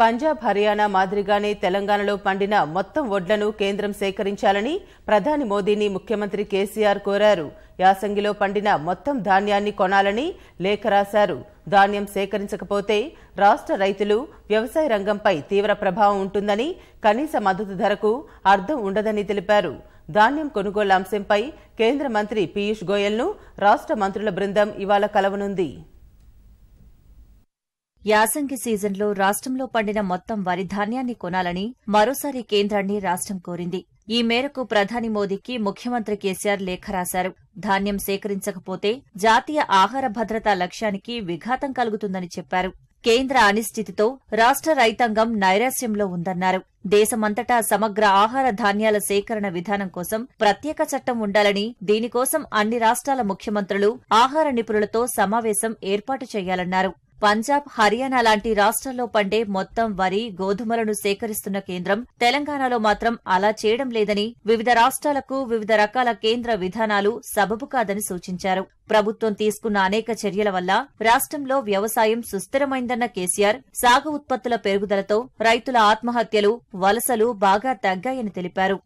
పంజాబ్ హర్యానా మాదిరిగానే తెలంగాణలో పండిన మొత్తం వడ్లను కేంద్రం సేకరించాలని ప్రధాని మోదీని ముఖ్యమంత్రి కేసీఆర్ కోరారు యాసంగిలో పండిన మొత్తం ధాన్యాన్ని కొనాలని లేఖ రాశారు ధాన్యం సేకరించకపోతే రాష్ట్ర రైతులు వ్యవసాయ రంగంపై తీవ్ర ప్రభావం ఉంటుందని కనీస మద్దతు ధరకు అర్థం ఉండదని తెలిపారు ధాన్యం కొనుగోలు అంశంపై కేంద్ర మంత్రి పీయూష్ గోయల్ను రాష్ట్ర మంత్రుల బృందం ఇవాళ కలవనుంది యాసంగి సీజన్లో రాష్ట్రంలో పండిన మొత్తం వరి ధాన్యాన్ని కొనాలని మరోసారి కేంద్రాన్ని రాష్ట్రం కోరింది ఈ మేరకు ప్రధాని మోదీకి ముఖ్యమంత్రి కేసీఆర్ లేఖ రాశారు ధాన్యం సేకరించకపోతే జాతీయ ఆహార భద్రతా లక్ష్యానికి విఘాతం కలుగుతుందని చెప్పారు కేంద్ర అనిశ్చితితో రాష్ట్ర రైతాంగం నైరాశ్యంలో ఉందన్నారు దేశమంతటా సమగ్ర ఆహార ధాన్యాల సేకరణ విధానం కోసం ప్రత్యేక చట్టం ఉండాలని దీనికోసం అన్ని రాష్ట్రాల ముఖ్యమంత్రులు ఆహార నిపుణులతో సమావేశం ఏర్పాటు చేయాలన్నారు పంజాబ్ హర్యానా లాంటి రాష్ట్రాల్లో పండే మొత్తం వరి గోధుమలను సేకరిస్తున్న కేంద్రం తెలంగాణలో మాత్రం అలా చేయడం లేదని వివిధ రాష్ట్రాలకు వివిధ రకాల కేంద్ర విధానాలు సబబు కాదని సూచించారు ప్రభుత్వం తీసుకున్న అనేక చర్యల వల్ల రాష్ట్రంలో వ్యవసాయం సుస్థిరమైందన్న కేసీఆర్ సాగు ఉత్పత్తుల పెరుగుదలతో రైతుల ఆత్మహత్యలు వలసలు బాగా తగ్గాయని తెలిపారు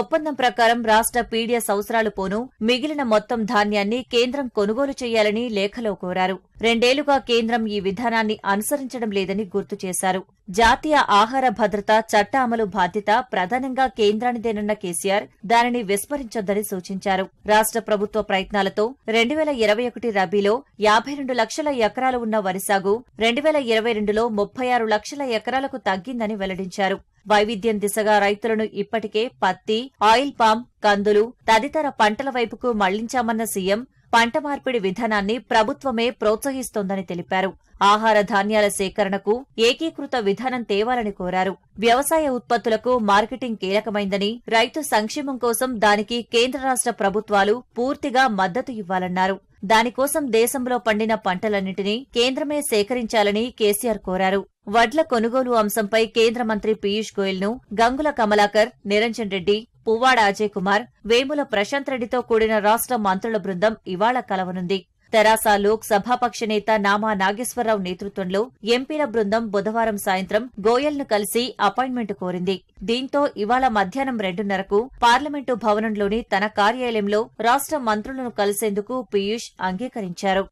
ఒప్పందం ప్రకారం రాష్ట పీడీఎస్ అవసరాలు పోను మిగిలిన మొత్తం ధాన్యాన్ని కేంద్రం కొనుగోలు చేయాలని లేఖలో కోరారు రెండేళ్లుగా కేంద్రం ఈ విధానాన్ని అనుసరించడం లేదని గుర్తు చేశారు జాతీయ ఆహార భద్రత చట్ట అమలు బాధ్యత ప్రధానంగా కేంద్రానిదేనన్న కేసీఆర్ దానిని విస్మరించొద్దని సూచించారు రాష్ట ప్రభుత్వ ప్రయత్నాలతో రెండు వేల ఇరవై ఒకటి రబీలో యాభై రెండు లక్షల ఎకరాలు ఉన్న వరిసాగు రెండు వేల ఇరవై రెండులో ముప్పై ఆరు లక్షల ఎకరాలకు తగ్గిందని వెల్లడించారు వైవిధ్యం దిశగా రైతులను ఇప్పటికే పత్తి ఆయిల్ పామ్ కందులు తదితర పంటల వైపుకు మళ్లించామన్న సీఎం పంట మార్పిడి విధానాన్ని ప్రభుత్వమే ప్రోత్సహిస్తోందని తెలిపారు ఆహార ధాన్యాల సేకరణకు ఏకీకృత విధానం తేవాలని కోరారు వ్యవసాయ ఉత్పత్తులకు మార్కెటింగ్ కీలకమైందని రైతు సంక్షేమం కోసం దానికి కేంద్ర రాష్ట ప్రభుత్వాలు పూర్తిగా మద్దతు ఇవ్వాలన్నారు దానికోసం దేశంలో పండిన పంటలన్నింటినీ కేంద్రమే సేకరించాలని కేసీఆర్ కోరారు వడ్ల కొనుగోలు అంశంపై కేంద్ర మంత్రి పీయూష్ గోయల్ను గంగుల కమలాకర్ నిరంజన్ రెడ్డి పువ్వాడ అజయ్ కుమార్ వేముల ప్రశాంత్ రెడ్డితో కూడిన రాష్ట మంత్రుల బృందం ఇవాళ కలవనుంది తెరాస లోక్ సభాపక్ష నేత నామా నాగేశ్వరరావు నేతృత్వంలో ఎంపీల బృందం బుధవారం సాయంత్రం గోయల్ను కలిసి అపాయింట్మెంట్ కోరింది దీంతో ఇవాళ మధ్యాహ్నం రెండున్నరకు పార్లమెంటు భవనంలోని తన కార్యాలయంలో రాష్ట మంత్రులను కలిసేందుకు పీయూష్ అంగీకరించారు